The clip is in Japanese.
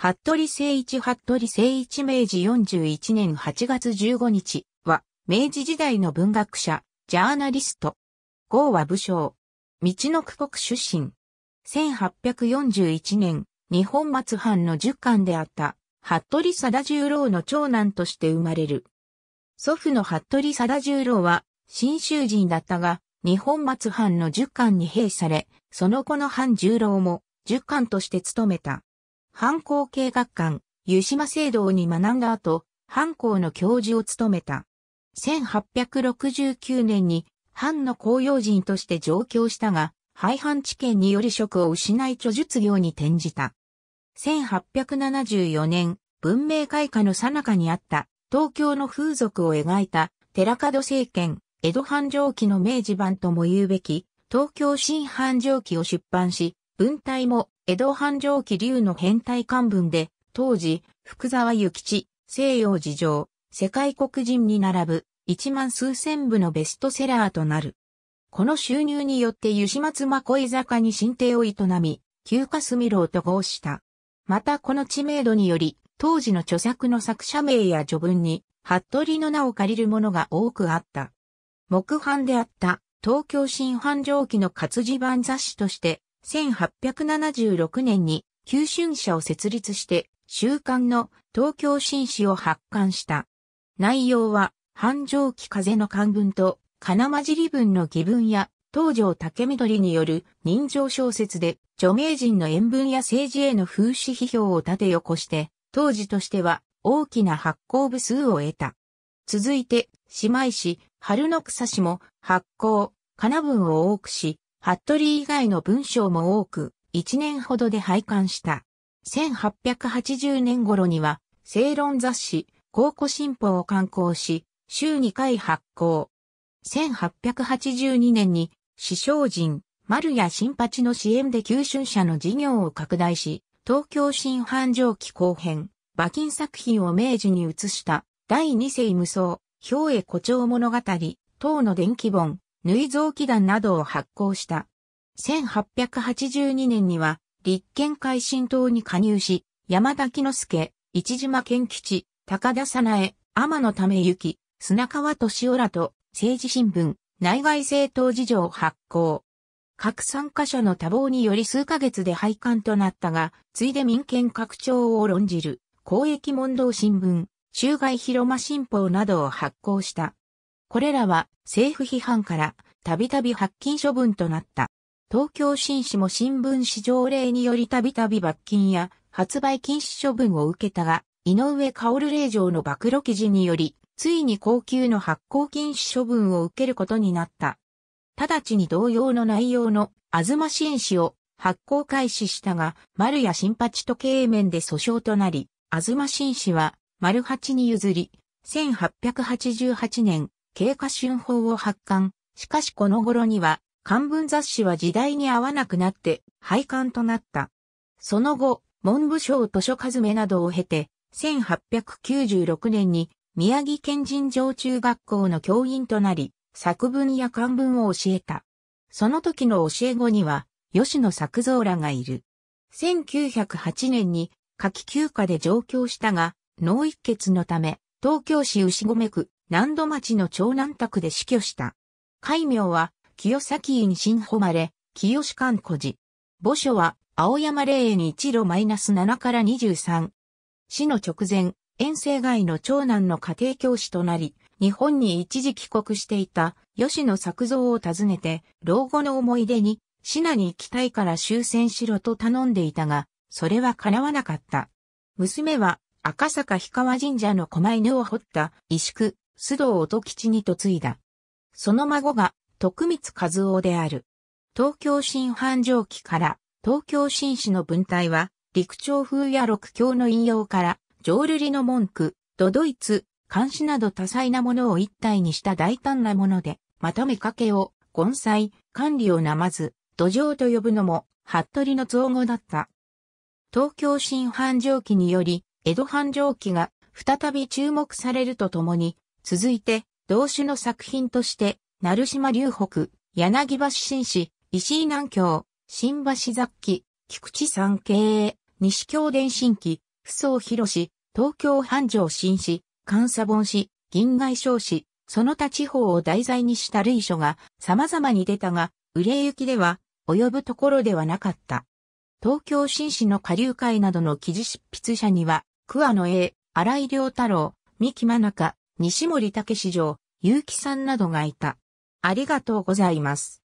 服部誠一服部誠一明治41年8月15日は、明治時代の文学者、ジャーナリスト。号は武将。道の区国出身。1841年、日本松藩の十巻であった、服部貞十郎の長男として生まれる。祖父の服部貞十郎は、新州人だったが、日本松藩の十巻に兵され、その後の藩十郎も、十巻として務めた。藩校計学館、湯島聖堂に学んだ後、藩校の教授を務めた。1869年に藩の公用人として上京したが、廃藩置県により職を失い著述業に転じた。1874年、文明開化の最中にあった東京の風俗を描いた寺門政権、江戸繁盛期の明治版とも言うべき東京新繁盛期を出版し、文体も江戸繁盛期流の変態漢文で、当時、福沢諭吉、西洋事情、世界黒人に並ぶ、一万数千部のベストセラーとなる。この収入によって湯島妻恋坂に新呈を営み、旧霞楼と合した。またこの知名度により、当時の著作の作者名や序文に、服部の名を借りるものが多くあった。木版であった、東京新繁盛期の活字版雑誌として、1876年に九春社を設立して、週刊の東京新誌を発刊した。内容は、繁盛期風の漢文と、金混じり文の義文や、東条竹緑による人情小説で、著名人の演文や政治への風刺批評を立てこして、当時としては大きな発行部数を得た。続いて、姉妹誌、春の草誌も発行、金文を多くし、服部以外の文章も多く、1年ほどで廃刊した。1880年頃には、正論雑誌、考古新報を刊行し、週2回発行。1882年に、師匠人、丸谷新八の支援で九春社の事業を拡大し、東京新繁盛期後編、馬琴作品を明治に移した、第二世無双、兵衛誇張物語、等の伝記本、縫い臓器団などを発行した。1882年には、立憲改新党に加入し、山田木之助、市島健吉、高田早苗、天野為幸、砂川敏夫らと、政治新聞、内外政党事情を発行。各参加者の多忙により数ヶ月で廃刊となったが、ついで民権拡張を論じる、公益問答新聞、中外広間新報などを発行した。これらは政府批判からたびたび発禁処分となった。東京新市も新聞市条例によりたびたび罰金や発売禁止処分を受けたが、井上薫令状の暴露記事により、ついに高級の発行禁止処分を受けることになった。直ちに同様の内容の東新市を発行開始したが、丸や新八と経営面で訴訟となり、東新市は丸八に譲り、1888年経過春報を発刊。しかしこの頃には、漢文雑誌は時代に合わなくなって廃刊となった。その後、文部省図書数めなどを経て、1896年に宮城県人上中学校の教員となり、作文や漢文を教えた。その時の教え子には、吉野作造らがいる。1908年に夏季休暇で上京したが、脳一血のため、東京市牛込区南度町の長南宅で死去した。戒名は、清崎院新誉れ、清志観古寺。墓所は、青山霊園一路マイナス7から23。死の直前、遠征外の長男の家庭教師となり、日本に一時帰国していた吉野作造を訪ねて、老後の思い出に、シナに行きたいから終戦しろと頼んでいたが、それは叶わなかった。娘は赤坂氷川神社の狛犬を掘った、石工、須藤音吉に嫁いだ。その孫が、徳光和夫である。東京新繁盛期から、東京新市の文体は、陸長風や六教の引用から、浄瑠璃の文句、ドイ逸、漢詩など多彩なものを一体にした大胆なもので、まとめかけを、根菜、管理をなまず、土壌と呼ぶのも、服部の造語だった。東京新繁盛期により、江戸繁盛期が再び注目されるとともに、続いて、同種の作品として、鳴島流北、柳橋新市、石井南京、新橋雑記、菊池山系、西京電新記、不相広市、東京繁盛新市、監査本市、銀外商市、その他地方を題材にした類書が様々に出たが、売れ行きでは及ぶところではなかった。東京新市の下流会などの記事執筆者には、桑野英、荒井良太郎、三木真中、西森武史上、結城さんなどがいた。ありがとうございます。